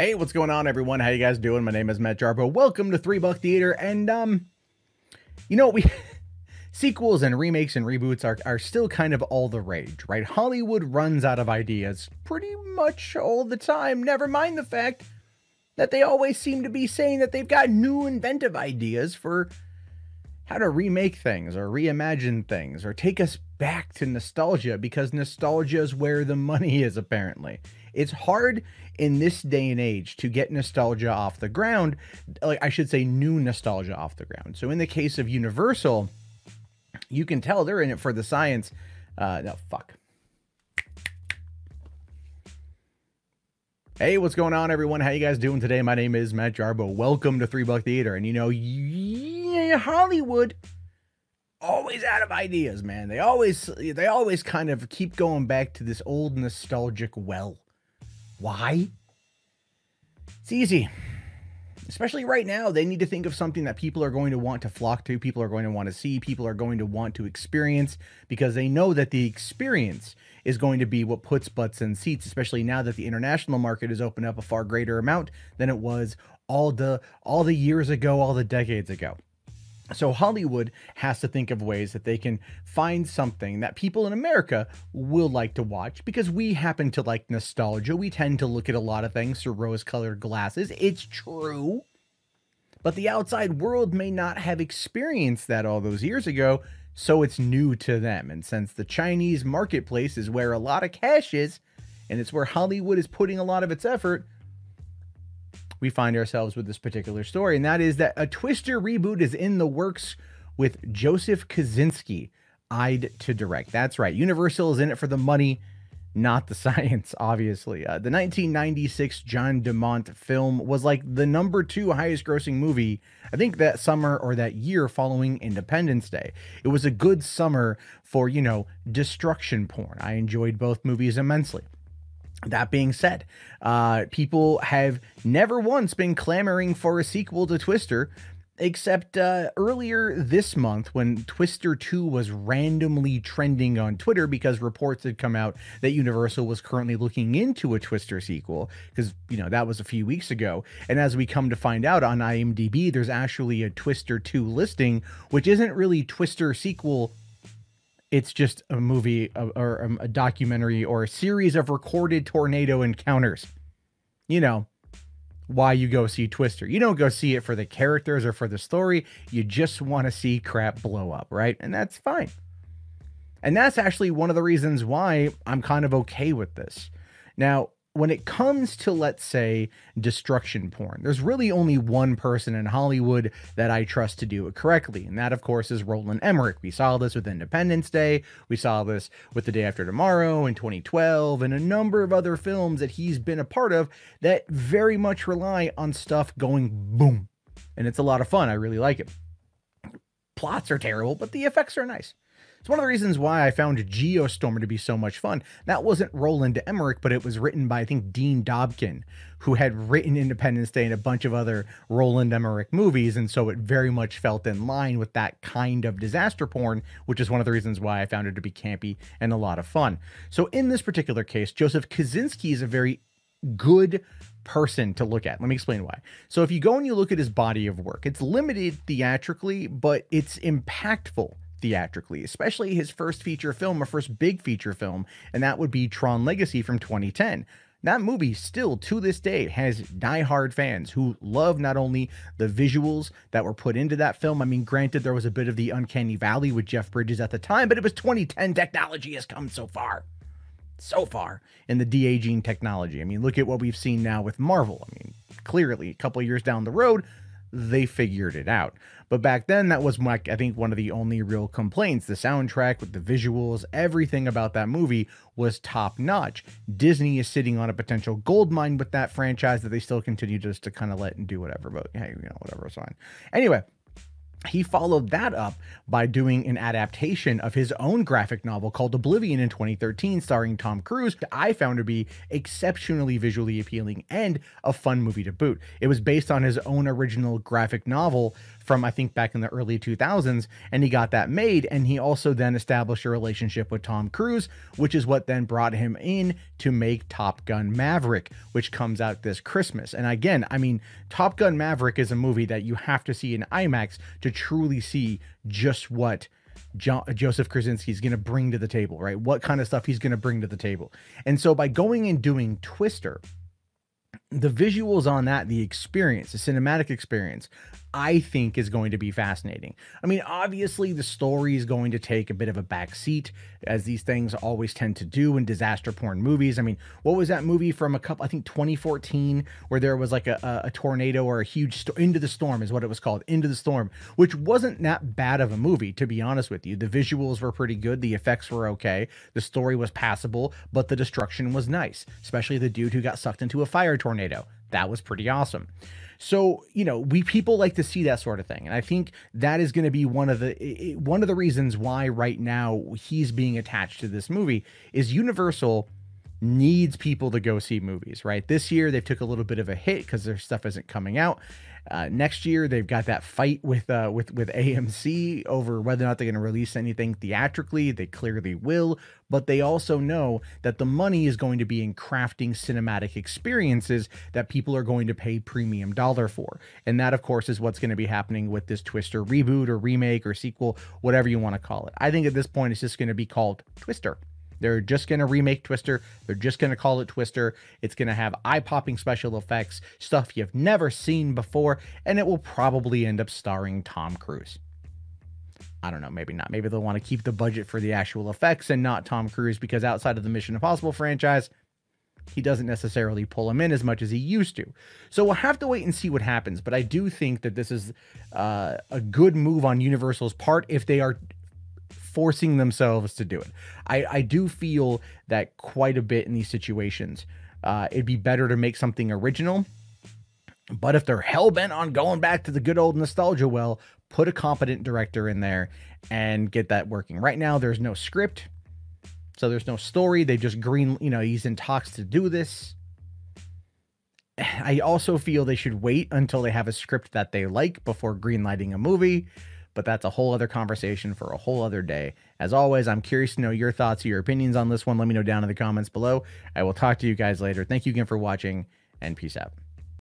Hey, what's going on, everyone? How you guys doing? My name is Matt Jarbo. Welcome to Three Buck Theater. And um, you know we sequels and remakes and reboots are are still kind of all the rage, right? Hollywood runs out of ideas pretty much all the time. Never mind the fact that they always seem to be saying that they've got new inventive ideas for how to remake things or reimagine things or take us back to nostalgia because nostalgia is where the money is apparently. It's hard in this day and age to get nostalgia off the ground. Like I should say, new nostalgia off the ground. So in the case of Universal, you can tell they're in it for the science. Uh, no, fuck. Hey, what's going on, everyone? How you guys doing today? My name is Matt Jarbo. Welcome to Three Buck Theater. And you know, yeah, Hollywood always out of ideas, man. They always they always kind of keep going back to this old nostalgic well. Why? It's easy. Especially right now, they need to think of something that people are going to want to flock to, people are going to want to see, people are going to want to experience because they know that the experience is going to be what puts butts in seats, especially now that the international market has opened up a far greater amount than it was all the all the years ago, all the decades ago. So Hollywood has to think of ways that they can find something that people in America will like to watch because we happen to like nostalgia. We tend to look at a lot of things through rose-colored glasses. It's true. But the outside world may not have experienced that all those years ago, so it's new to them. And since the Chinese marketplace is where a lot of cash is, and it's where Hollywood is putting a lot of its effort, we find ourselves with this particular story, and that is that a Twister reboot is in the works with Joseph Kaczynski eyed to direct. That's right, Universal is in it for the money, not the science, obviously. Uh, the 1996 John DeMont film was like the number two highest grossing movie, I think, that summer or that year following Independence Day. It was a good summer for, you know, destruction porn. I enjoyed both movies immensely. That being said, uh, people have never once been clamoring for a sequel to Twister, except uh, earlier this month when Twister 2 was randomly trending on Twitter because reports had come out that Universal was currently looking into a Twister sequel because, you know, that was a few weeks ago. And as we come to find out on IMDb, there's actually a Twister 2 listing, which isn't really Twister sequel it's just a movie or um, a documentary or a series of recorded tornado encounters. You know, why you go see Twister. You don't go see it for the characters or for the story. You just want to see crap blow up, right? And that's fine. And that's actually one of the reasons why I'm kind of okay with this. Now, when it comes to let's say destruction porn there's really only one person in hollywood that i trust to do it correctly and that of course is roland emmerich we saw this with independence day we saw this with the day after tomorrow in 2012 and a number of other films that he's been a part of that very much rely on stuff going boom and it's a lot of fun i really like it plots are terrible but the effects are nice it's one of the reasons why I found Geostormer to be so much fun. That wasn't Roland Emmerich, but it was written by, I think, Dean Dobkin, who had written Independence Day and a bunch of other Roland Emmerich movies. And so it very much felt in line with that kind of disaster porn, which is one of the reasons why I found it to be campy and a lot of fun. So in this particular case, Joseph Kaczynski is a very good person to look at. Let me explain why. So if you go and you look at his body of work, it's limited theatrically, but it's impactful theatrically, especially his first feature film or first big feature film, and that would be Tron Legacy from 2010. That movie still to this day has die-hard fans who love not only the visuals that were put into that film. I mean, granted, there was a bit of the uncanny valley with Jeff Bridges at the time, but it was 2010. Technology has come so far. So far in the de aging technology. I mean, look at what we've seen now with Marvel. I mean, clearly, a couple years down the road, they figured it out. But back then, that was I think one of the only real complaints. The soundtrack with the visuals, everything about that movie was top notch. Disney is sitting on a potential gold mine with that franchise that they still continue just to kind of let and do whatever. But hey, you know, whatever, it's fine. Anyway, he followed that up by doing an adaptation of his own graphic novel called Oblivion in 2013, starring Tom Cruise, I found to be exceptionally visually appealing and a fun movie to boot. It was based on his own original graphic novel from I think back in the early 2000s, and he got that made. And he also then established a relationship with Tom Cruise, which is what then brought him in to make Top Gun Maverick, which comes out this Christmas. And again, I mean, Top Gun Maverick is a movie that you have to see in IMAX to truly see just what. Jo- Joseph Krasinski is going to bring to the table, right? What kind of stuff he's going to bring to the table. And so by going and doing Twister, the visuals on that, the experience, the cinematic experience, I think is going to be fascinating. I mean, obviously, the story is going to take a bit of a backseat, as these things always tend to do in disaster porn movies. I mean, what was that movie from a couple, I think 2014, where there was like a, a tornado or a huge sto- Into the Storm is what it was called, Into the Storm, which wasn't that bad of a movie, to be honest with you. The visuals were pretty good, the effects were okay, the story was passable, but the destruction was nice, especially the dude who got sucked into a fire tornado tornado. That was pretty awesome. So, you know, we people like to see that sort of thing. And I think that is going to be one of the one of the reasons why right now he's being attached to this movie is Universal needs people to go see movies, right? This year they've took a little bit of a hit because their stuff isn't coming out. Uh, next year they've got that fight with uh, with with AMC over whether or not they're going to release anything theatrically. They clearly will, but they also know that the money is going to be in crafting cinematic experiences that people are going to pay premium dollar for, and that of course is what's going to be happening with this Twister reboot or remake or sequel, whatever you want to call it. I think at this point it's just going to be called Twister. They're just going to remake Twister. They're just going to call it Twister. It's going to have eye popping special effects, stuff you've never seen before, and it will probably end up starring Tom Cruise. I don't know, maybe not. Maybe they'll want to keep the budget for the actual effects and not Tom Cruise because outside of the Mission Impossible franchise, he doesn't necessarily pull him in as much as he used to. So we'll have to wait and see what happens. But I do think that this is uh, a good move on Universal's part if they are forcing themselves to do it. I, I do feel that quite a bit in these situations. Uh, it'd be better to make something original. But if they're hell bent on going back to the good old nostalgia well, put a competent director in there and get that working. Right now, there's no script, so there's no story. They just green, you know, he's in talks to do this. I also feel they should wait until they have a script that they like before greenlighting a movie but that's a whole other conversation for a whole other day. As always, I'm curious to know your thoughts, your opinions on this one. Let me know down in the comments below. I will talk to you guys later. Thank you again for watching, and peace out.